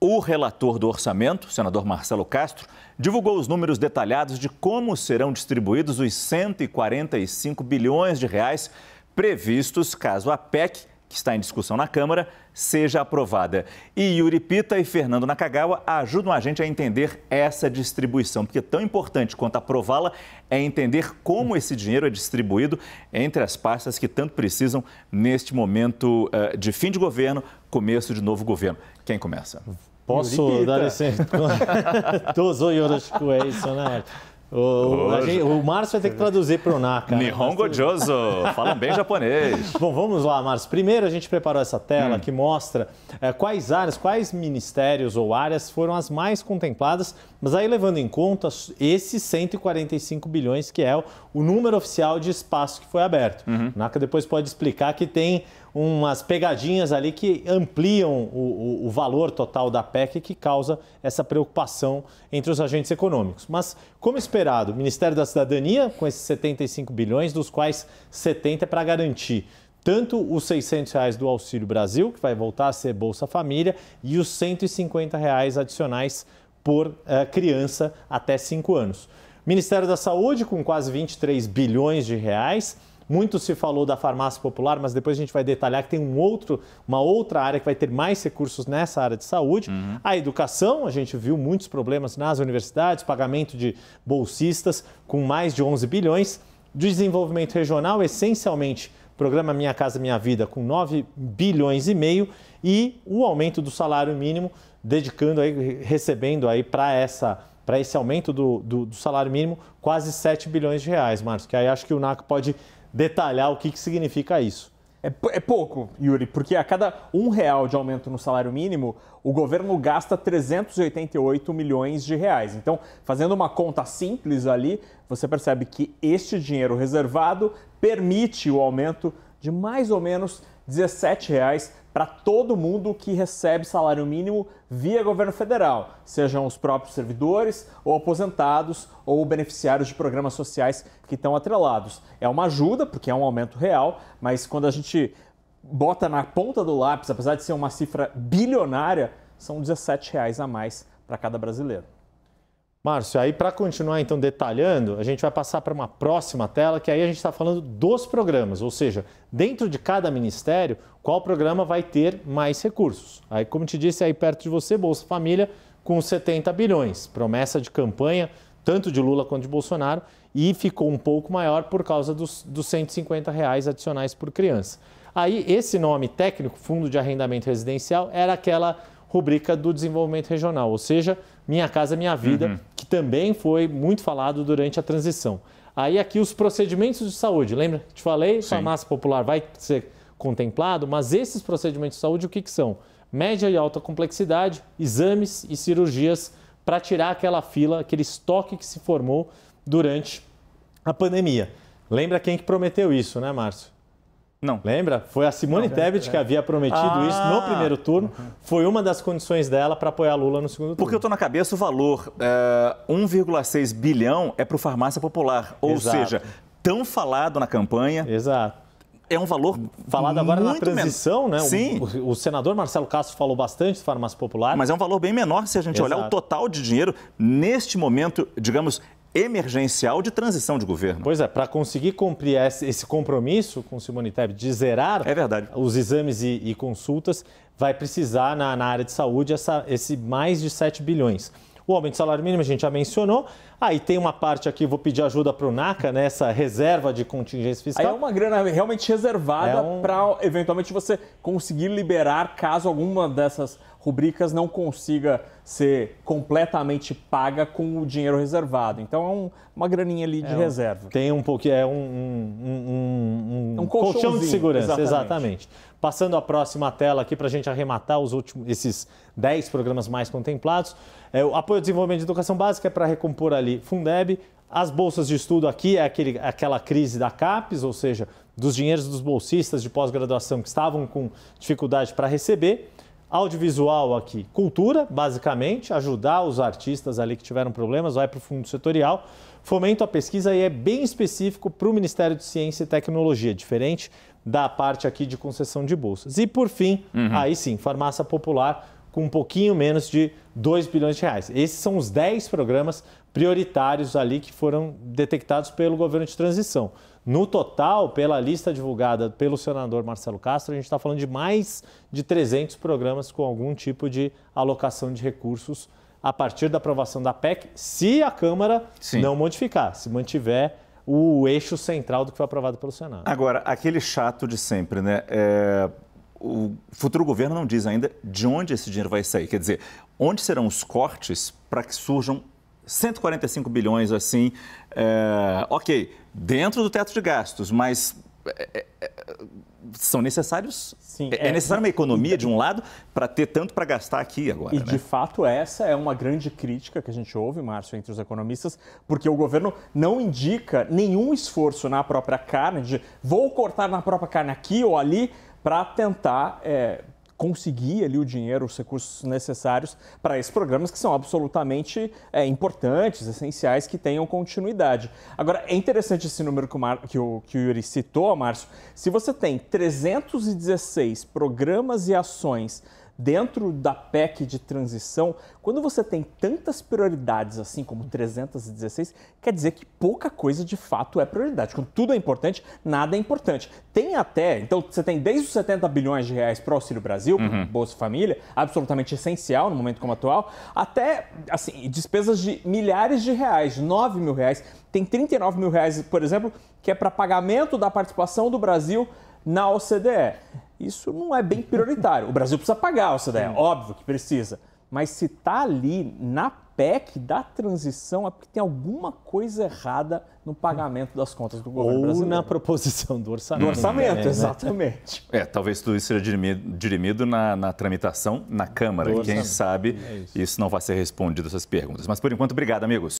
O relator do orçamento, senador Marcelo Castro, divulgou os números detalhados de como serão distribuídos os 145 bilhões de reais previstos caso a PEC, que está em discussão na Câmara, seja aprovada. E Yuri Pita e Fernando Nakagawa ajudam a gente a entender essa distribuição, porque tão importante quanto aprová-la é entender como esse dinheiro é distribuído entre as pastas que tanto precisam neste momento eh, de fim de governo começo de novo governo. Quem começa? Posso dar licença? Tozo horas é isso, né? O, o Márcio vai ter que traduzir para o Naka. Nihongo Joso, falam bem japonês. Bom, vamos lá, Márcio. Primeiro a gente preparou essa tela hum. que mostra é, quais áreas, quais ministérios ou áreas foram as mais contempladas, mas aí levando em conta esses 145 bilhões que é o, o número oficial de espaço que foi aberto. Uhum. O Naka depois pode explicar que tem umas pegadinhas ali que ampliam o, o, o valor total da PEC que causa essa preocupação entre os agentes econômicos. Mas, como esperado, o Ministério da Cidadania, com esses 75 bilhões, dos quais 70 é para garantir tanto os 600 reais do Auxílio Brasil, que vai voltar a ser Bolsa Família, e os 150 reais adicionais por eh, criança até 5 anos. Ministério da Saúde, com quase 23 bilhões de reais, muito se falou da farmácia popular, mas depois a gente vai detalhar que tem um outro, uma outra área que vai ter mais recursos nessa área de saúde. Uhum. A educação, a gente viu muitos problemas nas universidades, pagamento de bolsistas com mais de 11 bilhões. Desenvolvimento regional, essencialmente programa Minha Casa Minha Vida com 9 bilhões e meio e o aumento do salário mínimo, dedicando aí, recebendo aí para essa para esse aumento do, do, do, salário mínimo quase 7 bilhões de reais, Marcos, que aí acho que o NAC pode detalhar o que, que significa isso. É, é, pouco, Yuri, porque a cada um real de aumento no salário mínimo, o governo gasta 388 milhões de reais. Então, fazendo uma conta simples ali, você percebe que este dinheiro reservado permite o aumento de mais ou menos 17 reais para todo mundo que recebe salário mínimo via governo federal, sejam os próprios servidores, ou aposentados, ou beneficiários de programas sociais que estão atrelados. É uma ajuda, porque é um aumento real, mas quando a gente bota na ponta do lápis, apesar de ser uma cifra bilionária, são R$ 17 a mais para cada brasileiro. Márcio, aí para continuar então detalhando, a gente vai passar para uma próxima tela, que aí a gente está falando dos programas, ou seja, dentro de cada ministério, qual programa vai ter mais recursos. Aí, como te disse, aí perto de você, Bolsa Família, com 70 bilhões, promessa de campanha, tanto de Lula quanto de Bolsonaro, e ficou um pouco maior por causa dos, dos 150 reais adicionais por criança. Aí, esse nome técnico, Fundo de Arrendamento Residencial, era aquela rubrica do desenvolvimento regional, ou seja, minha Casa Minha Vida, uhum. que também foi muito falado durante a transição. Aí aqui os procedimentos de saúde, lembra? que Te falei, Sim. farmácia popular vai ser contemplado, mas esses procedimentos de saúde o que, que são? Média e alta complexidade, exames e cirurgias para tirar aquela fila, aquele estoque que se formou durante a pandemia. Lembra quem que prometeu isso, né, Márcio? Não. Lembra? Foi a Simone é Tebet que havia prometido ah, isso no ah. primeiro turno. Uhum. Foi uma das condições dela para apoiar Lula no segundo turno. Porque eu estou na cabeça o valor é, 1,6 bilhão é para o farmácia popular. Ou Exato. seja, tão falado na campanha. Exato é um valor falado agora na transição, menos. né? Sim. O, o, senador Marcelo Castro falou bastante de farmácia popular. Mas é um valor bem menor se a gente Exato. olhar o total de dinheiro neste momento, digamos, emergencial de transição de governo. Pois é, para conseguir cumprir esse compromisso com Simone Tebet de zerar é verdade. os exames e, e consultas, vai precisar na, na área de saúde essa, esse mais de 7 bilhões. O aumento do salário mínimo a gente já mencionou, ah, e tem uma parte aqui, vou pedir ajuda para o NACA, né? Essa reserva de contingência fiscal. Aí é uma grana realmente reservada é um... para eventualmente você conseguir liberar caso alguma dessas rubricas não consiga ser completamente paga com o dinheiro reservado. Então é um, uma graninha ali de é um, reserva. Tem um pouquinho, é um, um, um, um colchão de segurança. Exatamente. exatamente. Passando à próxima tela aqui para a gente arrematar os últimos, esses 10 programas mais contemplados. É, o apoio ao desenvolvimento de educação básica é para recompor ali ali Fundeb, as bolsas de estudo aqui é aquele, aquela crise da CAPES, ou seja, dos dinheiros dos bolsistas de pós-graduação que estavam com dificuldade para receber. Audiovisual aqui, cultura, basicamente, ajudar os artistas ali que tiveram problemas, vai para o fundo setorial. Fomento à pesquisa e é bem específico para o Ministério de Ciência e Tecnologia, diferente da parte aqui de concessão de bolsas. E por fim, uhum. aí sim, farmácia popular, com um pouquinho menos de 2 bilhões de reais. Esses são os 10 programas prioritários ali que foram detectados pelo governo de transição. No total, pela lista divulgada pelo senador Marcelo Castro, a gente está falando de mais de 300 programas com algum tipo de alocação de recursos a partir da aprovação da PEC, se a Câmara Sim. não modificar, se mantiver o eixo central do que foi aprovado pelo Senado. Agora, aquele chato de sempre, né? É o futuro governo não diz ainda de onde esse dinheiro vai sair. Quer dizer, onde serão os cortes para que surjam 145 bilhões assim? É, ok, dentro do teto de gastos, mas é, é, é, são necessários. Sim, é, é necessária uma economia de um lado para ter tanto para gastar aqui agora. E né? de fato essa é uma grande crítica que a gente ouve, Márcio, entre os economistas, porque o governo não indica nenhum esforço na própria carne de vou cortar na própria carne aqui ou ali para tentar é, conseguir ali o dinheiro, os recursos necessários para esses programas que são absolutamente é, importantes, essenciais, que tenham continuidade. Agora, é interessante esse número que o, Mar... que o, que o Yuri citou, Márcio. Se você tem 316 programas e ações dentro da PEC de transição, quando você tem tantas prioridades assim como 316, quer dizer que pouca coisa de fato é prioridade. Quando tudo é importante, nada é importante. Tem até, então você tem desde os 70 bilhões de reais para o Auxílio Brasil, uhum. Bolsa Família, absolutamente essencial no momento como atual, até assim, despesas de milhares de reais, 9 mil reais. Tem 39 mil reais, por exemplo, que é para pagamento da participação do Brasil na OCDE. Isso não é bem prioritário. O Brasil precisa pagar a OCDE, Sim. óbvio que precisa. Mas se está ali na PEC da transição é porque tem alguma coisa errada no pagamento das contas do governo Ou brasileiro. na proposição do orçamento. Do orçamento, é, né? exatamente. É, talvez tudo isso seja dirimido, dirimido na, na, tramitação na Câmara. Quem sabe é isso. isso não vai ser respondido essas perguntas. Mas por enquanto, obrigado, amigos.